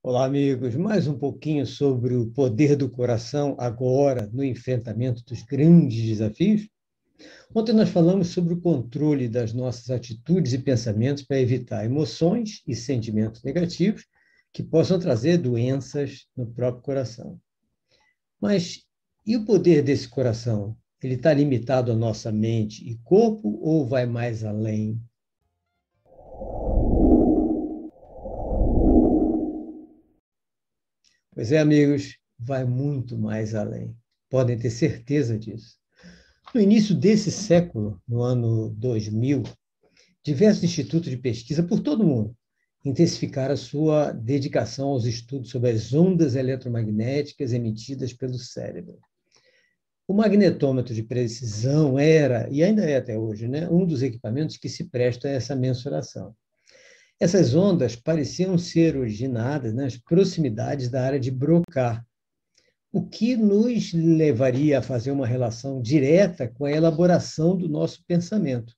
Olá, amigos. Mais um pouquinho sobre o poder do coração agora no enfrentamento dos grandes desafios. Ontem nós falamos sobre o controle das nossas atitudes e pensamentos para evitar emoções e sentimentos negativos que possam trazer doenças no próprio coração. Mas e o poder desse coração? Ele está limitado à nossa mente e corpo ou vai mais além? Pois é, amigos, vai muito mais além. Podem ter certeza disso. No início desse século, no ano 2000, diversos institutos de pesquisa por todo o mundo intensificaram sua dedicação aos estudos sobre as ondas eletromagnéticas emitidas pelo cérebro. O magnetômetro de precisão era, e ainda é até hoje, né, um dos equipamentos que se presta a essa mensuração. Essas ondas pareciam ser originadas nas proximidades da área de Broca, o que nos levaria a fazer uma relação direta com a elaboração do nosso pensamento.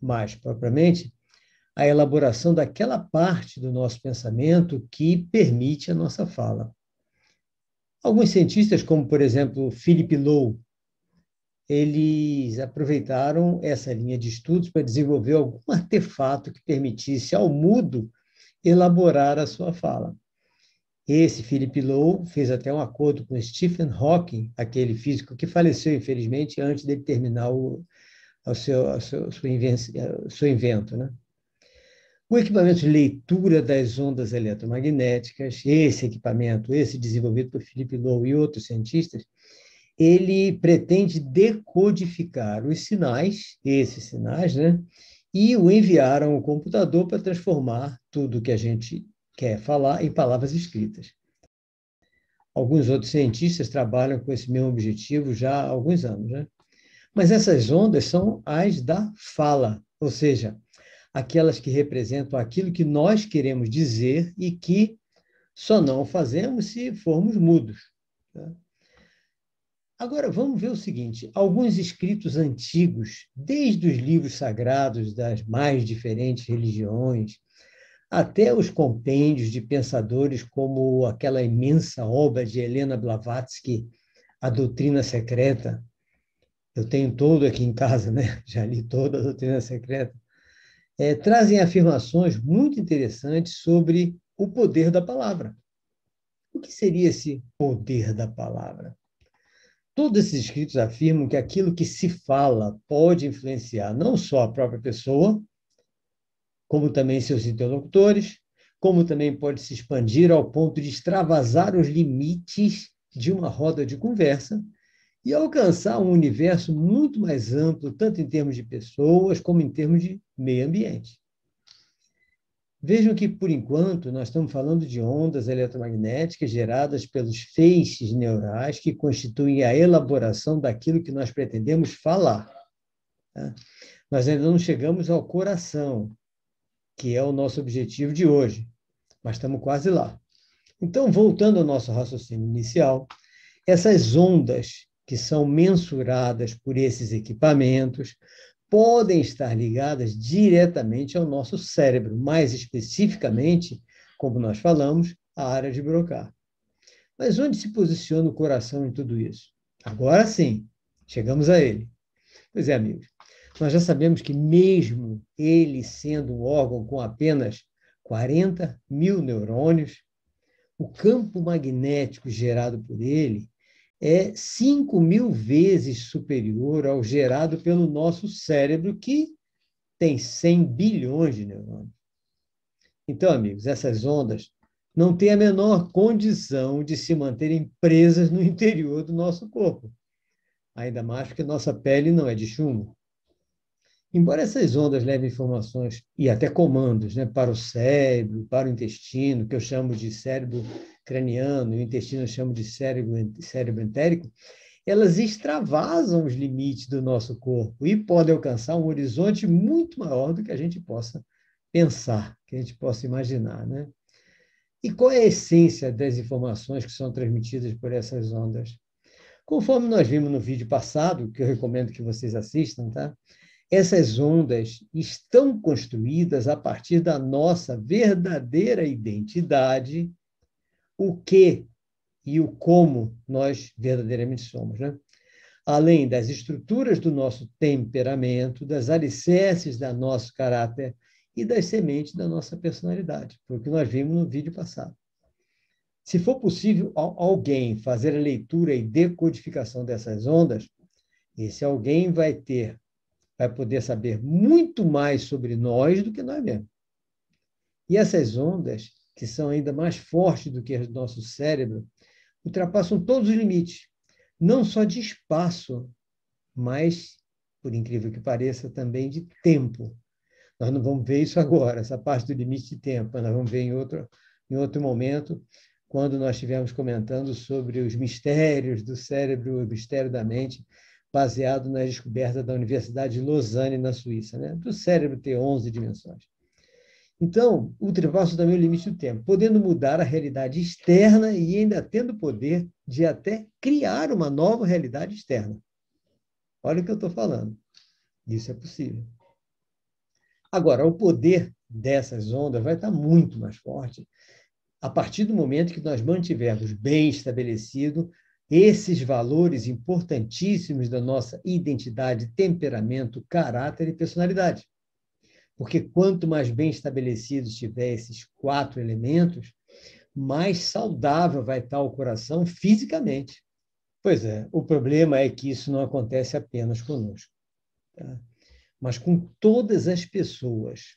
Mais propriamente, a elaboração daquela parte do nosso pensamento que permite a nossa fala. Alguns cientistas, como por exemplo Philip Lowe, eles aproveitaram essa linha de estudos para desenvolver algum artefato que permitisse ao mudo elaborar a sua fala. Esse Philip Lowe fez até um acordo com Stephen Hawking, aquele físico que faleceu, infelizmente, antes de terminar o, o seu, a seu, seu invento. Né? O equipamento de leitura das ondas eletromagnéticas, esse equipamento, esse desenvolvido por Philip Lowe e outros cientistas, ele pretende decodificar os sinais, esses sinais, né? E o enviaram ao computador para transformar tudo que a gente quer falar em palavras escritas. Alguns outros cientistas trabalham com esse mesmo objetivo já há alguns anos, né? Mas essas ondas são as da fala, ou seja, aquelas que representam aquilo que nós queremos dizer e que só não fazemos se formos mudos. Tá? Agora vamos ver o seguinte: alguns escritos antigos, desde os livros sagrados das mais diferentes religiões, até os compêndios de pensadores como aquela imensa obra de Helena Blavatsky, A Doutrina Secreta. Eu tenho todo aqui em casa, né? Já li toda a Doutrina Secreta. É, trazem afirmações muito interessantes sobre o poder da palavra. O que seria esse poder da palavra? Todos esses escritos afirmam que aquilo que se fala pode influenciar não só a própria pessoa, como também seus interlocutores, como também pode se expandir ao ponto de extravasar os limites de uma roda de conversa e alcançar um universo muito mais amplo, tanto em termos de pessoas como em termos de meio ambiente. Vejam que, por enquanto, nós estamos falando de ondas eletromagnéticas geradas pelos feixes neurais que constituem a elaboração daquilo que nós pretendemos falar. Tá? Nós ainda não chegamos ao coração, que é o nosso objetivo de hoje, mas estamos quase lá. Então, voltando ao nosso raciocínio inicial, essas ondas que são mensuradas por esses equipamentos podem estar ligadas diretamente ao nosso cérebro, mais especificamente, como nós falamos, a área de Broca. Mas onde se posiciona o coração em tudo isso? Agora sim, chegamos a ele. Pois é, amigos, nós já sabemos que, mesmo ele sendo um órgão com apenas 40 mil neurônios, o campo magnético gerado por ele é 5 mil vezes superior ao gerado pelo nosso cérebro, que tem 100 bilhões de neurônios. Então, amigos, essas ondas não têm a menor condição de se manterem presas no interior do nosso corpo, ainda mais porque nossa pele não é de chumbo. Embora essas ondas levem informações e até comandos né, para o cérebro, para o intestino, que eu chamo de cérebro craniano, e o intestino eu chamo de cérebro, cérebro entérico, elas extravasam os limites do nosso corpo e podem alcançar um horizonte muito maior do que a gente possa pensar, que a gente possa imaginar. Né? E qual é a essência das informações que são transmitidas por essas ondas? Conforme nós vimos no vídeo passado, que eu recomendo que vocês assistam, tá? Essas ondas estão construídas a partir da nossa verdadeira identidade, o que e o como nós verdadeiramente somos. Né? Além das estruturas do nosso temperamento, das alicerces do nosso caráter e das sementes da nossa personalidade, foi o que nós vimos no vídeo passado. Se for possível alguém fazer a leitura e decodificação dessas ondas, esse alguém vai ter vai poder saber muito mais sobre nós do que nós mesmos. E essas ondas, que são ainda mais fortes do que o nosso cérebro, ultrapassam todos os limites, não só de espaço, mas, por incrível que pareça, também de tempo. Nós não vamos ver isso agora, essa parte do limite de tempo, nós vamos ver em outro, em outro momento, quando nós estivermos comentando sobre os mistérios do cérebro, o mistério da mente, baseado na descoberta da Universidade de Lausanne, na Suíça, né? do cérebro ter 11 dimensões. Então, ultrapassa também o limite do tempo, podendo mudar a realidade externa e ainda tendo o poder de até criar uma nova realidade externa. Olha o que eu estou falando. Isso é possível. Agora, o poder dessas ondas vai estar muito mais forte a partir do momento que nós mantivermos bem estabelecido esses valores importantíssimos da nossa identidade, temperamento, caráter e personalidade. Porque quanto mais bem estabelecidos tiver esses quatro elementos, mais saudável vai estar o coração fisicamente. Pois é, o problema é que isso não acontece apenas conosco, tá? mas com todas as pessoas.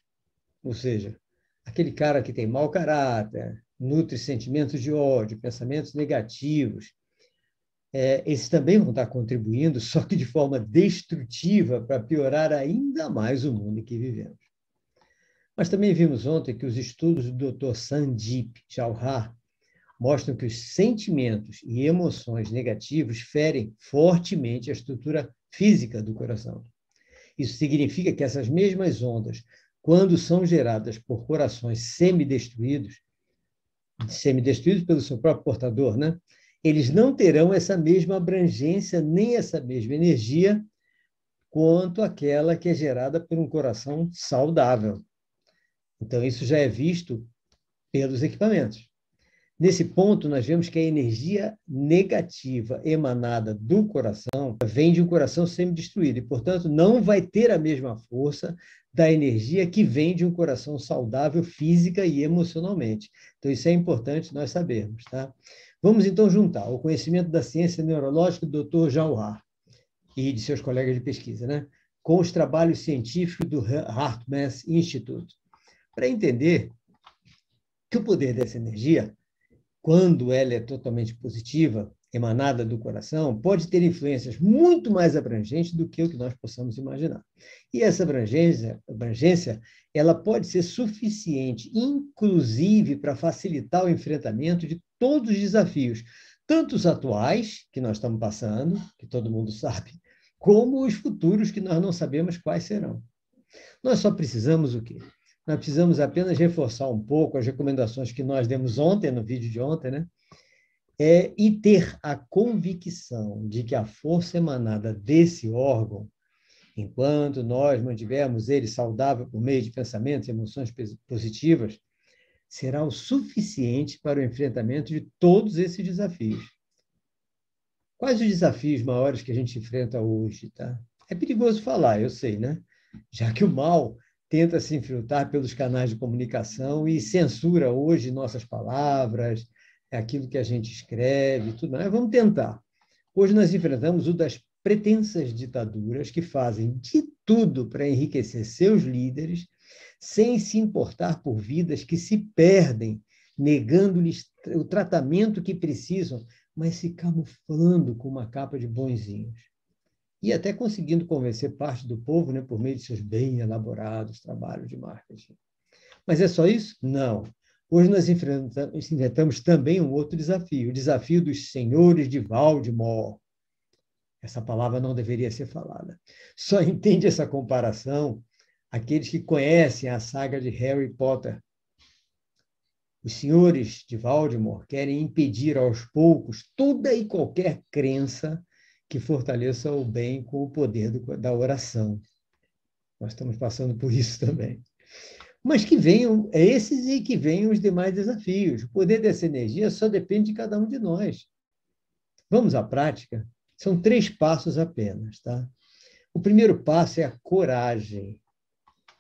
Ou seja, aquele cara que tem mau caráter, nutre sentimentos de ódio, pensamentos negativos, é, também vão estar contribuindo, só que de forma destrutiva, para piorar ainda mais o mundo em que vivemos. Mas também vimos ontem que os estudos do Dr. Sandip Chauhan mostram que os sentimentos e emoções negativos ferem fortemente a estrutura física do coração. Isso significa que essas mesmas ondas, quando são geradas por corações semidestruídos, semidestruídos pelo seu próprio portador, né? eles não terão essa mesma abrangência, nem essa mesma energia, quanto aquela que é gerada por um coração saudável. Então, isso já é visto pelos equipamentos. Nesse ponto, nós vemos que a energia negativa emanada do coração vem de um coração semi-destruído e, portanto, não vai ter a mesma força da energia que vem de um coração saudável física e emocionalmente. Então, isso é importante nós sabermos, tá? Vamos então juntar o conhecimento da ciência neurológica do Dr. Jauhar e de seus colegas de pesquisa, né? com os trabalhos científicos do HeartMath Institute, para entender que o poder dessa energia, quando ela é totalmente positiva, emanada do coração, pode ter influências muito mais abrangentes do que o que nós possamos imaginar. E essa abrangência, abrangência ela pode ser suficiente, inclusive, para facilitar o enfrentamento de todos os desafios, tanto os atuais, que nós estamos passando, que todo mundo sabe, como os futuros, que nós não sabemos quais serão. Nós só precisamos o quê? Nós precisamos apenas reforçar um pouco as recomendações que nós demos ontem, no vídeo de ontem, né? É, e ter a convicção de que a força emanada desse órgão, enquanto nós mantivermos ele saudável por meio de pensamentos e emoções positivas, será o suficiente para o enfrentamento de todos esses desafios. Quais os desafios maiores que a gente enfrenta hoje? Tá? É perigoso falar, eu sei, né? Já que o mal tenta se infiltrar pelos canais de comunicação e censura hoje nossas palavras, é aquilo que a gente escreve, tudo mais. Vamos tentar. Hoje nós enfrentamos o das pretensas ditaduras que fazem de tudo para enriquecer seus líderes sem se importar por vidas que se perdem, negando-lhes o tratamento que precisam, mas se camuflando com uma capa de bonzinhos. E até conseguindo convencer parte do povo né, por meio de seus bem elaborados trabalhos de marketing. Mas é só isso? Não. Hoje nós enfrentamos, também um outro desafio, o desafio dos senhores de Valdemar. Essa palavra não deveria ser falada. Só entende essa comparação aqueles que conhecem a saga de Harry Potter. Os senhores de Voldemort querem impedir aos poucos toda e qualquer crença que fortaleça o bem com o poder do, da oração. Nós estamos passando por isso também. Mas que venham é esses e que venham os demais desafios. O poder dessa energia só depende de cada um de nós. Vamos à prática? São três passos apenas, tá? O primeiro passo é a coragem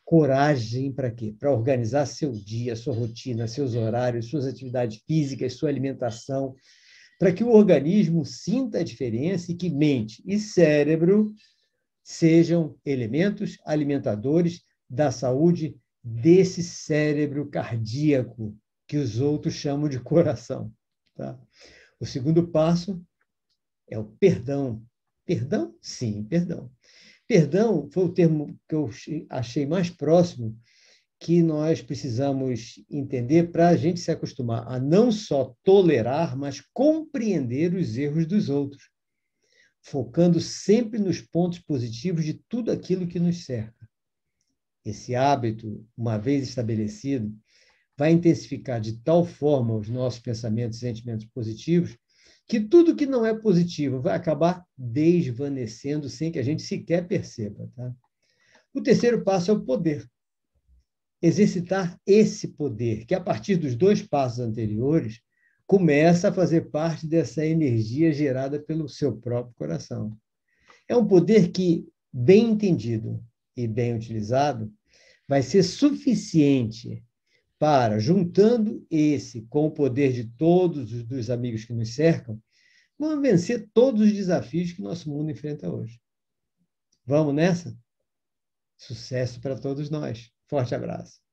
coragem para quê? Para organizar seu dia, sua rotina, seus horários, suas atividades físicas, sua alimentação, para que o organismo sinta a diferença e que mente e cérebro sejam elementos alimentadores da saúde desse cérebro cardíaco que os outros chamam de coração. Tá? O segundo passo é o perdão. Perdão? Sim, perdão. Perdão foi o termo que eu achei mais próximo que nós precisamos entender para a gente se acostumar a não só tolerar, mas compreender os erros dos outros, focando sempre nos pontos positivos de tudo aquilo que nos cerca. Esse hábito, uma vez estabelecido, vai intensificar de tal forma os nossos pensamentos e sentimentos positivos que tudo que não é positivo vai acabar desvanecendo sem que a gente sequer perceba. Tá? O terceiro passo é o poder. Exercitar esse poder, que a partir dos dois passos anteriores, começa a fazer parte dessa energia gerada pelo seu próprio coração. É um poder que, bem entendido e bem utilizado, vai ser suficiente para, juntando esse com o poder de todos os dos amigos que nos cercam, vamos vencer todos os desafios que nosso mundo enfrenta hoje. Vamos nessa? Sucesso para todos nós. Forte abraço.